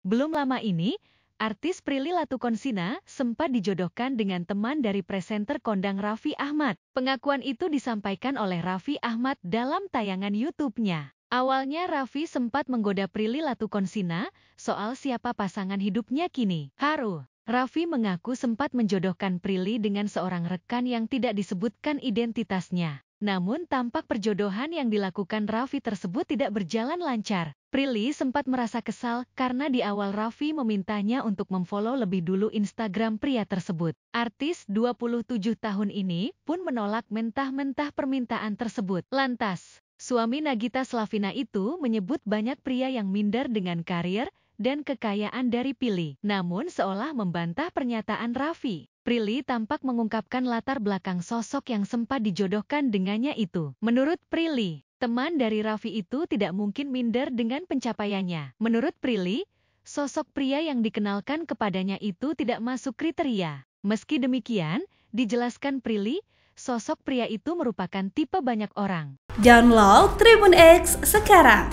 Belum lama ini, artis Prilly Latukonsina sempat dijodohkan dengan teman dari presenter kondang Raffi Ahmad. Pengakuan itu disampaikan oleh Raffi Ahmad dalam tayangan YouTube-nya. Awalnya Raffi sempat menggoda Prilly Latukonsina soal siapa pasangan hidupnya kini. Haru, Raffi mengaku sempat menjodohkan Prilly dengan seorang rekan yang tidak disebutkan identitasnya. Namun tampak perjodohan yang dilakukan Raffi tersebut tidak berjalan lancar. Prilly sempat merasa kesal karena di awal Raffi memintanya untuk memfollow lebih dulu Instagram pria tersebut. Artis 27 tahun ini pun menolak mentah-mentah permintaan tersebut. Lantas, suami Nagita Slavina itu menyebut banyak pria yang minder dengan karir, dan kekayaan dari Pili. Namun seolah membantah pernyataan Raffi. Prilly tampak mengungkapkan latar belakang sosok yang sempat dijodohkan dengannya itu. Menurut Prilly, teman dari Raffi itu tidak mungkin minder dengan pencapaiannya. Menurut Prilly, sosok pria yang dikenalkan kepadanya itu tidak masuk kriteria. Meski demikian, dijelaskan Prilly, sosok pria itu merupakan tipe banyak orang. Download Tribun X sekarang